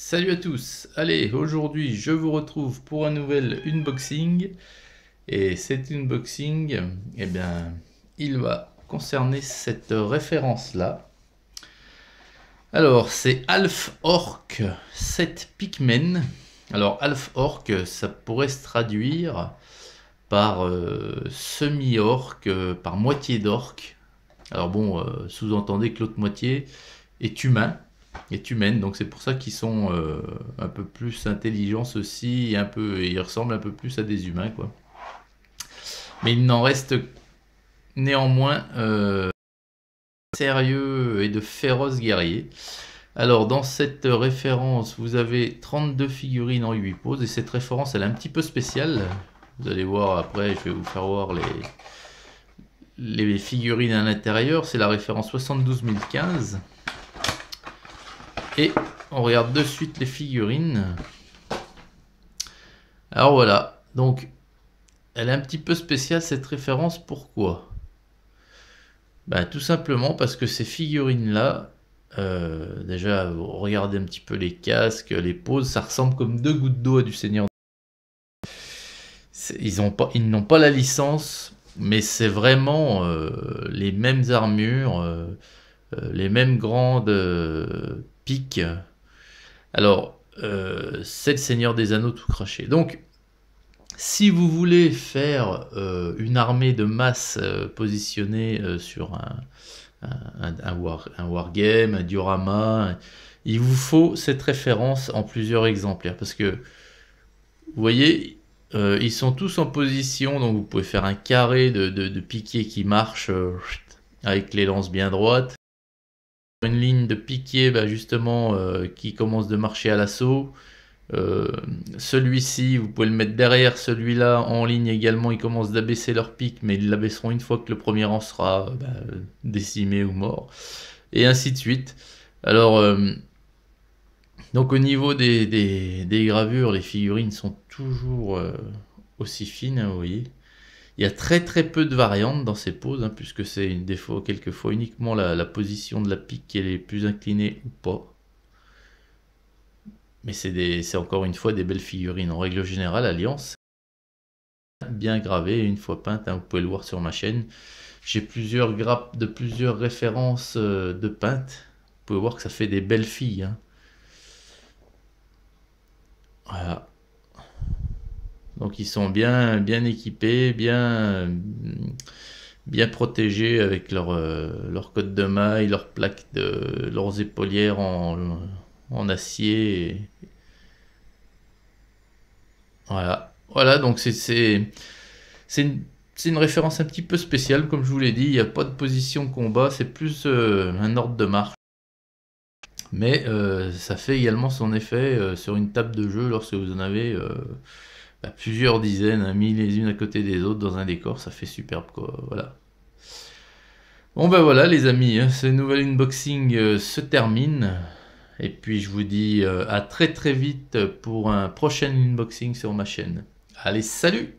Salut à tous Allez, aujourd'hui je vous retrouve pour un nouvel unboxing. Et cet unboxing, eh bien, il va concerner cette référence-là. Alors, c'est half Orc 7 Pikmen. Alors, half Orc, ça pourrait se traduire par euh, semi-orc, euh, par moitié d'orc. Alors bon, euh, sous-entendez que l'autre moitié est humain est humaine. Donc c'est pour ça qu'ils sont euh, un peu plus intelligents ceux-ci, un peu, ils ressemblent un peu plus à des humains quoi. Mais il n'en reste néanmoins euh, sérieux et de féroces guerriers. Alors dans cette référence, vous avez 32 figurines en 8 poses et cette référence elle est un petit peu spéciale. Vous allez voir après, je vais vous faire voir les, les figurines à l'intérieur. C'est la référence 72015. Et on regarde de suite les figurines. Alors voilà, donc elle est un petit peu spéciale cette référence, pourquoi ben, Tout simplement parce que ces figurines-là, euh, déjà regardez un petit peu les casques, les poses, ça ressemble comme deux gouttes d'eau à du Seigneur. Ils n'ont pas, la licence, mais c'est vraiment euh, les mêmes armures. Euh, euh, les mêmes grandes euh, piques. Alors, c'est euh, le Seigneur des Anneaux tout craché. Donc, si vous voulez faire une armée de masse positionnée sur un, un, un, war, wargame, un diorama, il vous faut cette référence en plusieurs exemplaires. Parce que, vous voyez, ils sont tous en position, donc vous pouvez faire un carré de, de, qui marche avec les lances bien droites une ligne de piqué bah, justement euh, qui commence de marcher à l'assaut. Euh, celui-ci, vous pouvez le mettre derrière celui-là en ligne également. Ils commencent d'abaisser leur pic, mais ils l'abaisseront une fois que le premier rang sera bah, décimé ou mort, et ainsi de suite. Alors, euh, donc au niveau des, gravures, les figurines sont toujours aussi fines, vous voyez. Il y a très très peu de variantes dans ces poses, hein, puisque c'est une défaut quelquefois uniquement la, position de la pique qui est les plus inclinée ou pas. Mais c'est encore une fois des belles figurines. En règle générale, Alliance, bien gravé, une fois peinte, hein, vous pouvez le voir sur ma chaîne. J'ai plusieurs grappes de plusieurs références euh, de peintes. Vous pouvez voir que ça fait des belles filles. Hein. Voilà. Donc ils sont bien, bien équipés, bien, bien protégés avec leur, euh, leur code de maille, leurs plaques, de, leurs épaulières en, acier. Voilà. Voilà, donc c'est une, une, référence un petit peu spéciale, comme je vous l'ai dit, il n'y a pas de position combat, c'est plus euh, un ordre de marche. Mais euh, ça fait également son effet sur une table de jeu lorsque vous en avez bah, plusieurs dizaines hein, mis les unes à côté des autres dans un décor, ça fait superbe quoi, voilà. Bon ben voilà les amis, hein, ce nouvel unboxing euh, se termine. Et puis je vous dis euh, à très très vite pour un prochain unboxing sur ma chaîne. Allez, salut